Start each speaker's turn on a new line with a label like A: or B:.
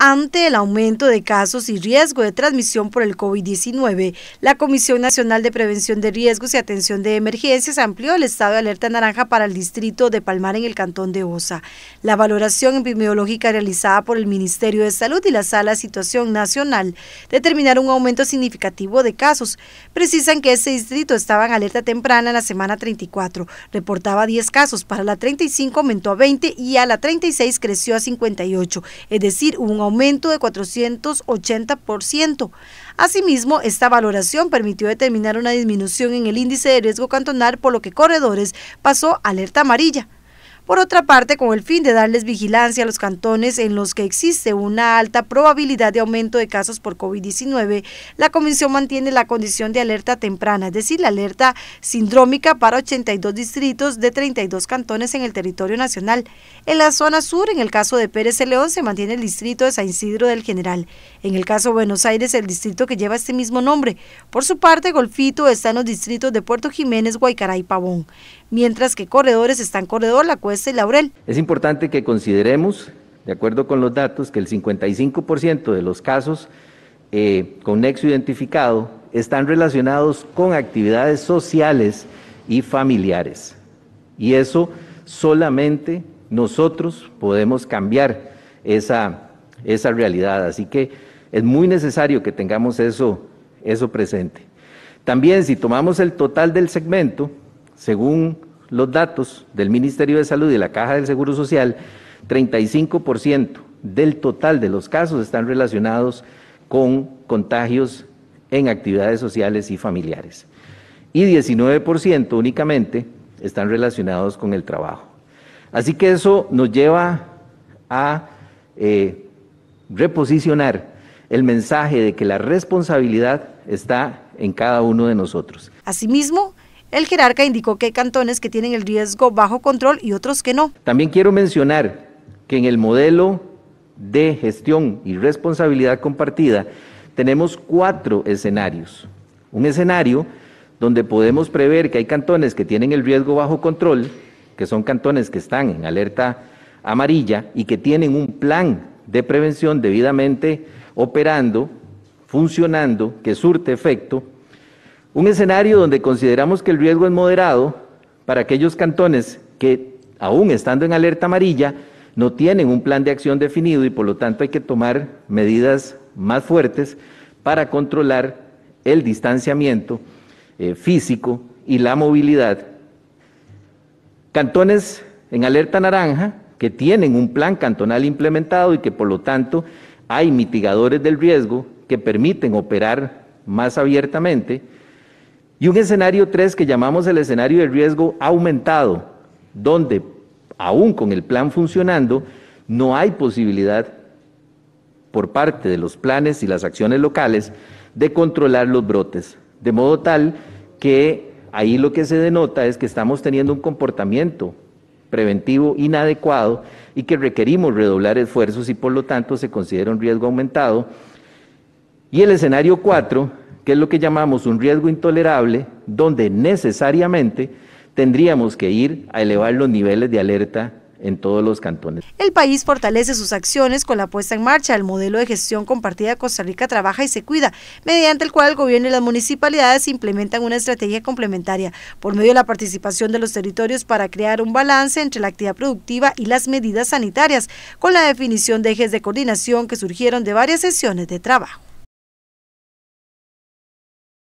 A: Ante el aumento de casos y riesgo de transmisión por el COVID-19, la Comisión Nacional de Prevención de Riesgos y Atención de Emergencias amplió el estado de alerta naranja para el distrito de Palmar en el cantón de Osa. La valoración epidemiológica realizada por el Ministerio de Salud y la Sala Situación Nacional determinaron un aumento significativo de casos. Precisan que ese distrito estaba en alerta temprana en la semana 34, reportaba 10 casos, para la 35 aumentó a 20 y a la 36 creció a 58, es decir, un aumento aumento de 480%. Asimismo, esta valoración permitió determinar una disminución en el índice de riesgo cantonal, por lo que Corredores pasó alerta amarilla. Por otra parte, con el fin de darles vigilancia a los cantones en los que existe una alta probabilidad de aumento de casos por COVID-19, la Comisión mantiene la condición de alerta temprana, es decir, la alerta sindrómica para 82 distritos de 32 cantones en el territorio nacional. En la zona sur, en el caso de Pérez León, se mantiene el distrito de San Isidro del General. En el caso de Buenos Aires, el distrito que lleva este mismo nombre. Por su parte, Golfito está en los distritos de Puerto Jiménez, Guaycará y Pavón. Mientras que corredores está en corredor la cuesta
B: es importante que consideremos, de acuerdo con los datos, que el 55% de los casos eh, con nexo identificado están relacionados con actividades sociales y familiares. Y eso solamente nosotros podemos cambiar esa, esa realidad. Así que es muy necesario que tengamos eso, eso presente. También si tomamos el total del segmento, según los datos del Ministerio de Salud y de la Caja del Seguro Social, 35% del total de los casos están relacionados con contagios en actividades sociales y familiares. Y 19% únicamente están relacionados con el trabajo. Así que eso nos lleva a eh, reposicionar el mensaje de que la responsabilidad está en cada uno de nosotros.
A: Asimismo, el jerarca indicó que hay cantones que tienen el riesgo bajo control y otros que no.
B: También quiero mencionar que en el modelo de gestión y responsabilidad compartida tenemos cuatro escenarios. Un escenario donde podemos prever que hay cantones que tienen el riesgo bajo control, que son cantones que están en alerta amarilla y que tienen un plan de prevención debidamente operando, funcionando, que surte efecto un escenario donde consideramos que el riesgo es moderado para aquellos cantones que, aún estando en alerta amarilla, no tienen un plan de acción definido y por lo tanto hay que tomar medidas más fuertes para controlar el distanciamiento eh, físico y la movilidad. Cantones en alerta naranja que tienen un plan cantonal implementado y que por lo tanto hay mitigadores del riesgo que permiten operar más abiertamente y un escenario 3 que llamamos el escenario de riesgo aumentado, donde aún con el plan funcionando, no hay posibilidad por parte de los planes y las acciones locales de controlar los brotes. De modo tal que ahí lo que se denota es que estamos teniendo un comportamiento preventivo inadecuado y que requerimos redoblar esfuerzos y por lo tanto se considera un riesgo aumentado. Y el escenario 4 que es lo que llamamos un riesgo intolerable, donde necesariamente tendríamos que ir a elevar los niveles de alerta en todos los cantones.
A: El país fortalece sus acciones con la puesta en marcha del modelo de gestión compartida Costa Rica Trabaja y se cuida, mediante el cual el gobierno y las municipalidades implementan una estrategia complementaria por medio de la participación de los territorios para crear un balance entre la actividad productiva y las medidas sanitarias, con la definición de ejes de coordinación que surgieron de varias sesiones de trabajo.